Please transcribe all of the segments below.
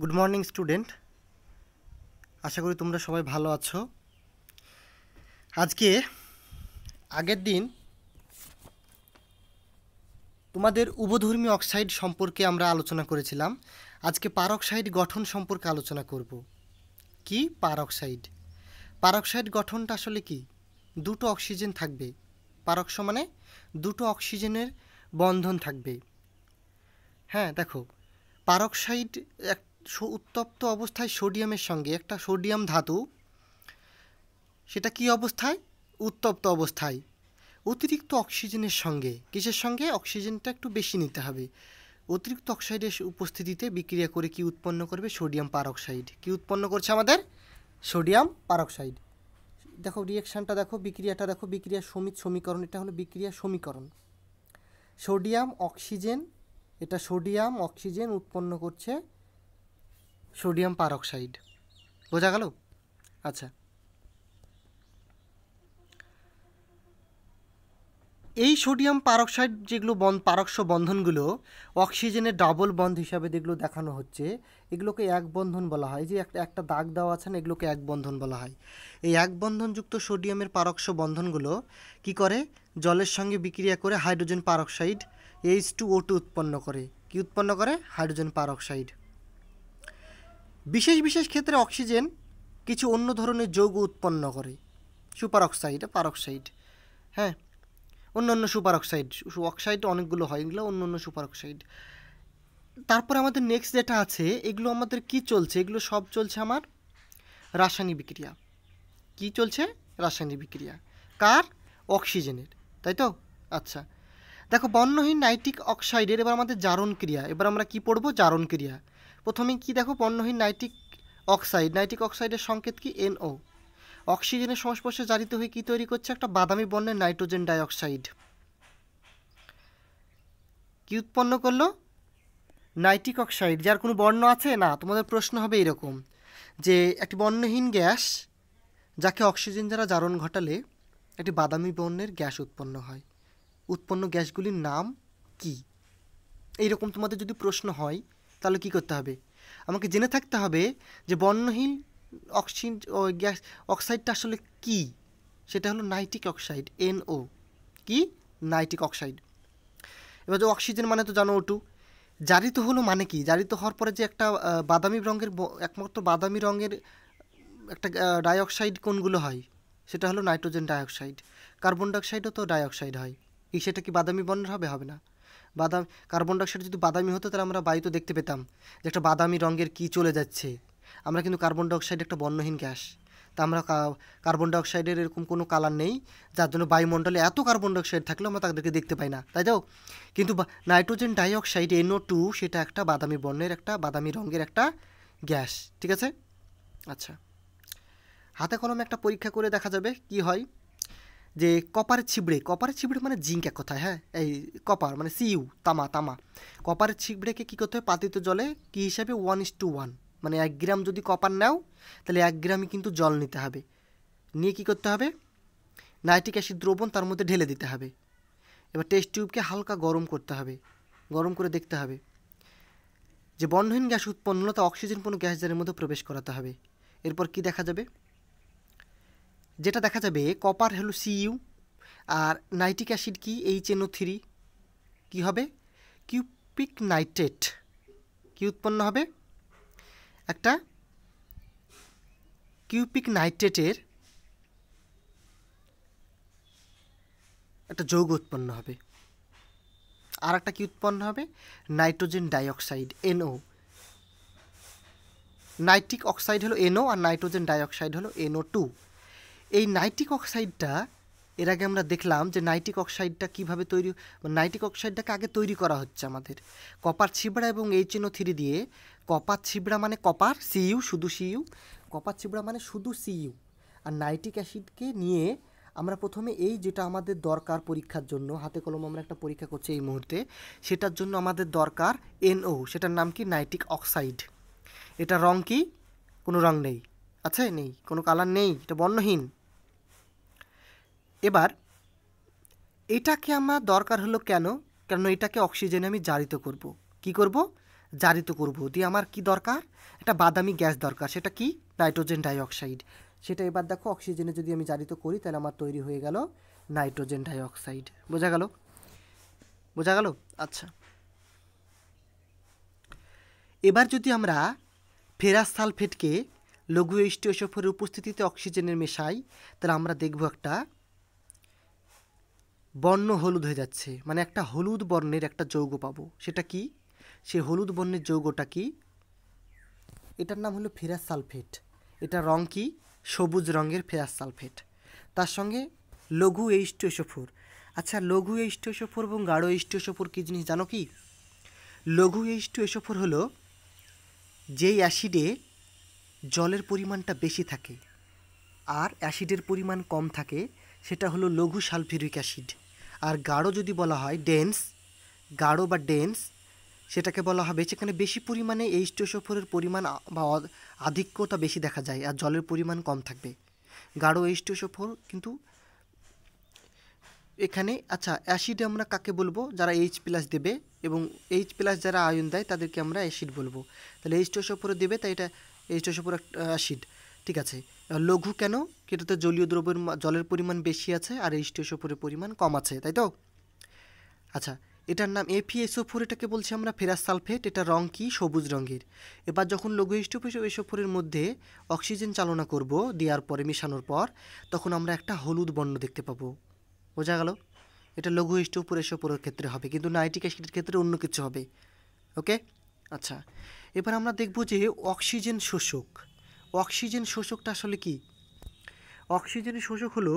good morning student আশা করি তোমরা সবাই ভালো আছো আজকে আগের দিন তোমাদের উভধর্মী অক্সাইড সম্পর্কে আমরা আলোচনা করেছিলাম আজকে পারক্সাইড গঠন সম্পর্কে আলোচনা করব কি পারক্সাইড পারক্সাইড গঠনটা আসলে কি দুটো অক্সিজেন থাকবে পারক্স মানে দুটো অক্সিজেনের বন্ধন থাকবে হ্যাঁ দেখো পারক্সাইড এক উত্তপ্ত অবস্থায় সোডিয়ামের সঙ্গে একটা সোডিয়াম ধাতু সেটা কি অবস্থায় উত্তপ্ত অবস্থায় অতিরিক্ত অক্সিজেনের সঙ্গে কিসের সঙ্গে অক্সিজেনটা একটু বেশি নিতে হবে অতিরিক্ত অক্সাইডের উপস্থিতিতে বিক্রিয়া করে কি উৎপন্ন করবে সোডিয়াম অক্সাইড কি উৎপন্ন করছে আমাদের সোডিয়াম অক্সাইড দেখো রিয়াকশানটা দেখো বিক্রিয়াটা দেখো বিক্রিয়া সমিত সমীকরণ এটা হলো বিক্রিয়া সমীকরণ সোডিয়াম অক্সিজেন এটা সোডিয়াম অক্সিজেন উৎপন্ন করছে সোডিয়াম পারক্সাইড বোঝা গেল আচ্ছা এই সোডিয়াম পারক্সাইড যেগুলো বন পারক্স বন্ধনগুলো অক্সিজেনের ডাবল বন্ধ হিসাবে যেগুলো দেখানো হচ্ছে এগুলোকে এক বন্ধন বলা হয় যে একটা একটা দাগ দেওয়া আছে না এগুলোকে এক বন্ধন বলা হয় এই এক বন্ধনযুক্ত সোডিয়ামের পারক্স বন্ধনগুলো কি করে জলের সঙ্গে বিক্রিয়া করে hydrogen peroxide H two O two উৎপন্ন করে কি উৎপন্ন করে হাইড্রোজেন পারক্সাইড বিশেষ বিশেষ ক্ষেত্রে অক্সিজেন কিছু অন্য ধরনের যৌগ উৎপন্ন করে সুপার অক্সাইড পারক্সাইড হ্যাঁ অন্য অন্য সুপার অক্সাইড অক্সাইড অনেকগুলো হয় এগুলো অন্য অন্য সুপার অক্সাইড তারপরে আমাদের নেক্সট যেটা আছে এগুলো আমাদের কি চলছে এগুলো সব চলছে আমার রাসায়নিক বিক্রিয়া কি চলছে রাসায়নিক বিক্রিয়া কার অক্সিজেনের তাই তো আচ্ছা দেখো বর্ণহীন নাইট্রিক অক্সাইডের এবার আমাদের জারণ ক্রিয়া এবার আমরা কি পড়বো জারণ ক্রিয়া প্রথমে কি দেখো পণ্যহীন নাইট্রিক অক্সাইড নাইট্রিক অক্সাইডের সংকেত কি এনও অক্সিজেনের সংস্পর্শে জারিত হয়ে কি তৈরি করছে একটা বাদামি বর্ণের নাইট্রোজেন ডাইঅক্সাইড কি উৎপন্ন করলো নাইট্রিক অক্সাইড যার কোনো বর্ণ আছে না তোমাদের প্রশ্ন হবে এরকম যে একটি বর্ণহীন গ্যাস যাকে অক্সিজেন দ্বারা জারণ ঘটালে একটি বাদামি বর্ণের গ্যাস উৎপন্ন হয় উৎপন্ন গ্যাসগুলির নাম কি এইরকম তোমাদের যদি প্রশ্ন হয় তাহলে কি করতে হবে আমাকে জেনে থাকতে হবে যে বর্ণহীন অক্সিজেন ও গ্যাস অক্সাইডটা আসলে কি সেটা হলো নাইট্রিক অক্সাইড এনও কি নাইট্রিক অক্সাইড এবার যে অক্সিজেন মানে তো জানো ওটু জারিত হলো মানে কি জারিত হওয়ার পরে যে একটা বাদামি রঙের একমাত্র বাদামি রঙের একটা ডাইঅক্সাইড কোনগুলো হয় সেটা হলো নাইট্রোজেন ডাইঅক্সাইড কার্বন ডাইঅক্সাইডও তো ডাইঅক্সাইড হয় কি সেটা কি বাদামি বর্ণের হবে হবে না বাদাম কার্বন ডাইঅক্সাইড যদি বাদামি হতো তাহলে আমরা বায়ুতে দেখতে পেতাম যে একটা বাদামি রঙের কী চলে যাচ্ছে আমরা কিন্তু কার্বন ডাইঅক্সাইড একটা বর্ণহীন গ্যাস তা আমরা কার্বন ডাইঅক্সাইডের এরকম কোনো কালার নেই যার জন্য বায়ুমণ্ডলে এত কার্বন ডাইঅক্সাইড থাকলে আমরা তাদেরকে দেখতে পাই না তাই যাও কিন্তু নাইট্রোজেন ডাইঅক্সাইড এনও টু সেটা একটা বাদামি বর্ণের একটা বাদামি রঙের একটা গ্যাস ঠিক আছে আচ্ছা হাতে কলমে একটা পরীক্ষা করে দেখা যাবে কি হয় যে কপার ছিবড়ে কপার ছিবড়ে মানে জিঙ্ক এক কথায় হ্যাঁ এই কপার মানে সিইউ তামা তামা কপার ছিবড়েকে কী করতে হয় পাতিত জলে কী হিসাবে ওয়ান ইস টু ওয়ান মানে এক গ্রাম যদি কপার নাও তাহলে এক গ্রামই কিন্তু জল নিতে হবে নিয়ে কী করতে হবে নাইট্রিক অ্যাসিড দ্রবণ তার মধ্যে ঢেলে দিতে হবে এবার টেস্ট টিউবকে হালকা গরম করতে হবে গরম করে দেখতে হবে যে বন্ধহীন গ্যাস উৎপন্ন হলো তা অক্সিজেনপূর্ণ গ্যাস জারের মধ্যে প্রবেশ করাতে হবে এরপর কি দেখা যাবে যেটা দেখা যাবে কপার হলো সিইউ আর নাইট্রিক অ্যাসিড কি এইচ এনও থ্রি কী হবে কিউপিক নাইট্রেট কি উৎপন্ন হবে একটা কিউপিক নাইট্রেটের একটা যৌগ উৎপন্ন হবে আর একটা কি উৎপন্ন হবে nitrogen dioxide NO nitric oxide হলো এনও আর নাইট্রোজেন ডাইঅক্সাইড হলো এনও টু এই নাইট্রিক অক্সাইডটা এর আগে আমরা দেখলাম যে নাইট্রিক অক্সাইডটা কীভাবে তৈরি নাইট্রিক অক্সাইডটাকে আগে তৈরি করা হচ্ছে আমাদের কপার ছিবড়া এবং এইচ ও থ্রি দিয়ে কপার ছিবড়া মানে কপার সিইউ শুধু সিইউ কপার ছিবড়া মানে শুধু সিইউ আর নাইট্রিক অ্যাসিডকে নিয়ে আমরা প্রথমে এই যেটা আমাদের দরকার পরীক্ষার জন্য হাতে কলম আমরা একটা পরীক্ষা করছি এই মুহূর্তে সেটার জন্য আমাদের দরকার এনও সেটার নাম কি নাইট্রিক অক্সাইড এটা রং কি কোনো রং নেই আচ্ছা নেই কোনো কালার নেই এটা বর্ণহীন এবার এটাকে আমার দরকার হলো কেন কেন এটাকে অক্সিজেনে আমি জারিত করব কি করব জারিত করব দিয়ে আমার কি দরকার একটা বাদামি গ্যাস দরকার সেটা কি নাইট্রোজেন ডাইঅক্সাইড সেটা এবার দেখো অক্সিজেনে যদি আমি জারিত করি তাহলে আমার তৈরি হয়ে গেল নাইট্রোজেন ডাইঅক্সাইড বোঝা গেল বোঝা গেল আচ্ছা এবার যদি আমরা ফেরাস সালফেটকে লঘু এসটিওসফের উপস্থিতিতে অক্সিজেনের মেশাই তাহলে আমরা দেখব একটা বর্ণ হলুদ হয়ে যাচ্ছে মানে একটা হলুদ বর্ণের একটা যৌগ পাবো সেটা কি সে হলুদ বর্ণের যৌগটা কি এটার নাম হলো ফেরাস সালফেট এটা রং কি সবুজ রঙের ফেরাস সালফেট তার সঙ্গে লঘু এইষ্টসফোর আচ্ছা লঘু এইষ্টসফোর এবং গাঢ় এইষ্টসফোর কী জিনিস জানো কি লঘু এইষ্টসফোর হলো যেই অ্যাসিডে জলের পরিমাণটা বেশি থাকে আর অ্যাসিডের পরিমাণ কম থাকে সেটা হলো লঘু সালফিউরিক অ্যাসিড আর গাঢ় যদি বলা হয় ডেন্স গাঢ় বা ডেন্স সেটাকে বলা হবে সেখানে বেশি পরিমাণে এই টুসফোরের পরিমাণ বা আধিক্যতা বেশি দেখা যায় আর জলের পরিমাণ কম থাকবে গাঢ় এই টুসফোর কিন্তু এখানে আচ্ছা অ্যাসিড আমরা কাকে বলবো যারা এইচ প্লাস দেবে এবং এইচ প্লাস যারা আয়ন দেয় তাদেরকে আমরা অ্যাসিড বলবো তাহলে এইচ টুসফোরে দেবে তাই এটা এইচ একটা অ্যাসিড ঠিক আছে লঘু কেন এটাতে জলীয় দ্রব্যের জলের পরিমাণ বেশি আছে আর ফোরের পরিমাণ কম আছে তাই তো আচ্ছা এটার নাম ফোর এটাকে বলছি আমরা ফেরাস সালফেট এটা রং কি সবুজ রঙের এবার যখন লঘু ফোরের মধ্যে অক্সিজেন চালনা করব দেওয়ার পরে মেশানোর পর তখন আমরা একটা হলুদ বর্ণ দেখতে পাবো বোঝা গেল এটা লঘু এসোফোর এসোফোরের ক্ষেত্রে হবে কিন্তু নাইট্রিক অ্যাসিডের ক্ষেত্রে অন্য কিছু হবে ওকে আচ্ছা এবার আমরা দেখব যে অক্সিজেন শোষক অক্সিজেন শোষকটা আসলে কি অক্সিজেন শোষক হলো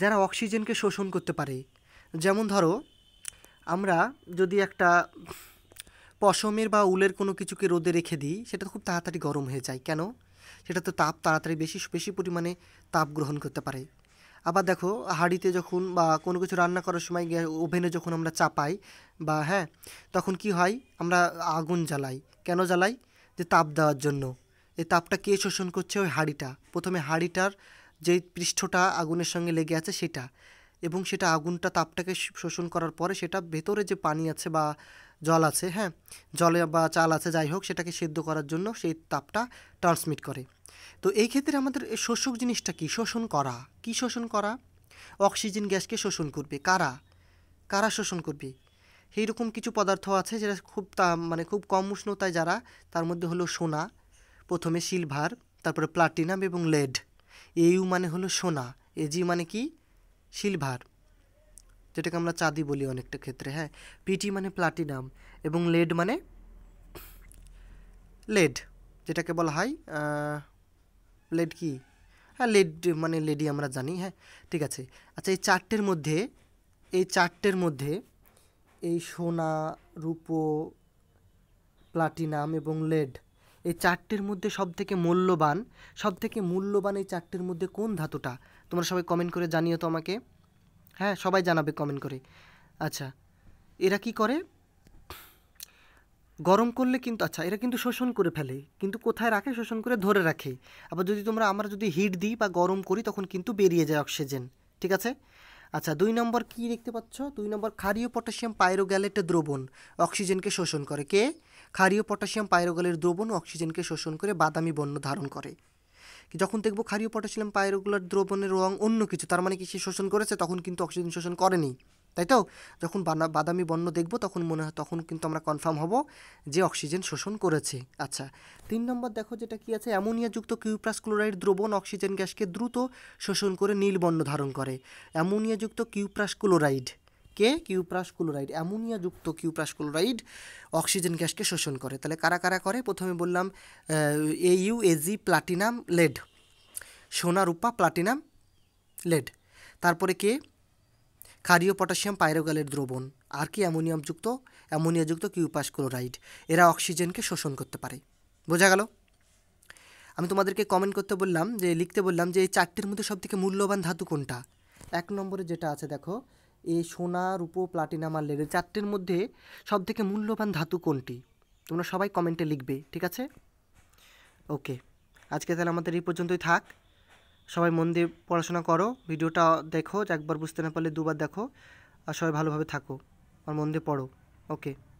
যারা অক্সিজেনকে শোষণ করতে পারে যেমন ধরো আমরা যদি একটা পশমের বা উলের কোনো কিছুকে রোদে রেখে দিই সেটা খুব তাড়াতাড়ি গরম হয়ে যায় কেন সেটা তো তাপ তাড়াতাড়ি বেশি বেশি পরিমাণে তাপ গ্রহণ করতে পারে আবার দেখো হাঁড়িতে যখন বা কোনো কিছু রান্না করার সময় ওভেনে যখন আমরা চাপাই বা হ্যাঁ তখন কি হয় আমরা আগুন জ্বালাই কেন জ্বালাই যে তাপ দেওয়ার জন্য এই তাপটা কে শোষণ করছে ওই হাড়িটা প্রথমে হাড়িটার যেই পৃষ্ঠটা আগুনের সঙ্গে লেগে আছে সেটা এবং সেটা আগুনটা তাপটাকে শোষণ করার পরে সেটা ভেতরে যে পানি আছে বা জল আছে হ্যাঁ জলে বা চাল আছে যাই হোক সেটাকে সেদ্ধ করার জন্য সেই তাপটা ট্রান্সমিট করে তো এই ক্ষেত্রে আমাদের শোষক জিনিসটা কি শোষণ করা কি শোষণ করা অক্সিজেন গ্যাসকে শোষণ করবে কারা কারা শোষণ করবে রকম কিছু পদার্থ আছে যেটা খুব তা মানে খুব কম উষ্ণতায় যারা তার মধ্যে হলো সোনা প্রথমে সিলভার তারপরে প্লাটিনাম এবং লেড ইউ মানে হলো সোনা এজি মানে কি সিলভার যেটাকে আমরা চাঁদি বলি অনেকটা ক্ষেত্রে হ্যাঁ পিটি মানে প্লাটিনাম এবং লেড মানে লেড যেটাকে বলা হয় লেড কি হ্যাঁ লেড মানে লেডি আমরা জানি হ্যাঁ ঠিক আছে আচ্ছা এই চারটের মধ্যে এই চারটের মধ্যে এই সোনা রূপো প্লাটিনাম এবং লেড এই চারটির মধ্যে সবথেকে মূল্যবান সবথেকে মূল্যবান এই চারটির মধ্যে কোন ধাতুটা তোমরা সবাই কমেন্ট করে জানিও তো আমাকে হ্যাঁ সবাই জানাবে কমেন্ট করে আচ্ছা এরা কি করে গরম করলে কিন্তু আচ্ছা এরা কিন্তু শোষণ করে ফেলে কিন্তু কোথায় রাখে শোষণ করে ধরে রাখে আবার যদি তোমরা আমরা যদি হিট দিই বা গরম করি তখন কিন্তু বেরিয়ে যায় অক্সিজেন ঠিক আছে আচ্ছা দুই নম্বর কি দেখতে পাচ্ছ দুই নম্বর ক্ষারীয় পটাশিয়াম পাইরোগ্যালেট দ্রবণ অক্সিজেনকে শোষণ করে কে ক্ষারীয় পটাশিয়াম পাইরোগালের দ্রবণ অক্সিজেনকে শোষণ করে বাদামি বর্ণ ধারণ করে যখন দেখব ক্ষারীয় পটাশিয়াম পাইরোগুলার দ্রবণের রং অন্য কিছু তার মানে কি সে শোষণ করেছে তখন কিন্তু অক্সিজেন শোষণ করেনি তাই তো যখন বাদামি বর্ণ দেখব তখন মনে হয় তখন কিন্তু আমরা কনফার্ম হব যে অক্সিজেন শোষণ করেছে আচ্ছা তিন নম্বর দেখো যেটা কি আছে অ্যামোনিয়াযুক্ত কিউপ্রাস ক্লোরাইড দ্রবণ অক্সিজেন গ্যাসকে দ্রুত শোষণ করে নীল বর্ণ ধারণ করে অ্যামোনিয়াযুক্ত কিউপ্রাস ক্লোরাইড কে কিউপ্রাস ক্লোরাইড অ্যামোনিয়াযুক্ত কিউপ্রাস ক্লোরাইড অক্সিজেন গ্যাসকে শোষণ করে তাহলে কারা কারা করে প্রথমে বললাম এইউ এজি প্লাটিনাম লেড সোনা রূপা প্লাটিনাম লেড তারপরে কে ক্ষারীয় পটাশিয়াম পাইরোগালের দ্রবণ আর কি অ্যামোনিয়ামযুক্ত অ্যামোনিয়াযুক্ত কিউপাস ক্লোরাইড এরা অক্সিজেনকে শোষণ করতে পারে বোঝা গেল আমি তোমাদেরকে কমেন্ট করতে বললাম যে লিখতে বললাম যে এই চারটির মধ্যে সবথেকে মূল্যবান ধাতু কোনটা এক নম্বরে যেটা আছে দেখো এ সোনা রূপো প্লাটিনাম আর লেডের চারটের মধ্যে সবথেকে মূল্যবান ধাতু কোনটি তোমরা সবাই কমেন্টে লিখবে ঠিক আছে ওকে আজকে তাহলে আমাদের এই পর্যন্তই থাক সবাই মন দিয়ে পড়াশোনা করো ভিডিওটা দেখো একবার বুঝতে না পারলে দুবার দেখো আর সবাই ভালোভাবে থাকো আর মন দিয়ে পড়ো ওকে